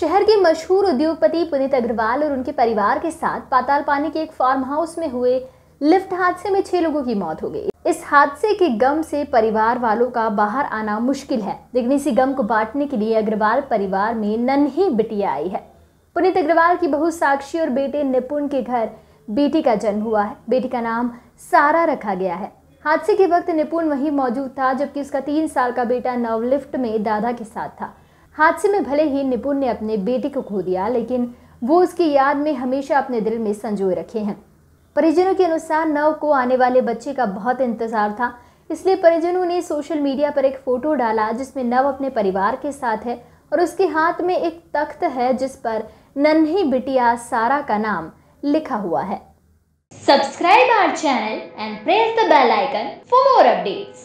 शहर के मशहूर उद्योगपति पुनीत अग्रवाल और उनके परिवार के साथ पाताल पानी के एक फार्म हाउस में हुए लिफ्ट हादसे में छह लोगों की मौत हो गई इस हादसे के गम से परिवार वालों का बाहर आना मुश्किल है लेकिन इसी गम को बांटने के लिए अग्रवाल परिवार में नन्ही बिटिया आई है पुनीत अग्रवाल की बहु साक्षी और बेटे निपुण के घर बेटी का जन्म हुआ है बेटी का नाम सारा रखा गया है हादसे के वक्त निपुण वहीं मौजूद था जबकि उसका तीन साल का बेटा नवलिफ्ट में दादा के साथ था हादसे में भले ही निपुण ने अपने बेटे को खो दिया लेकिन वो उसकी याद में हमेशा अपने दिल में संजोए रखे हैं परिजनों के अनुसार नव को आने वाले बच्चे का बहुत इंतजार था इसलिए परिजनों ने सोशल मीडिया पर एक फोटो डाला जिसमें नव अपने परिवार के साथ है और उसके हाथ में एक तख्त है जिस पर नन्ही बिटिया सारा का नाम लिखा हुआ है subscribe our channel and press the bell icon for more updates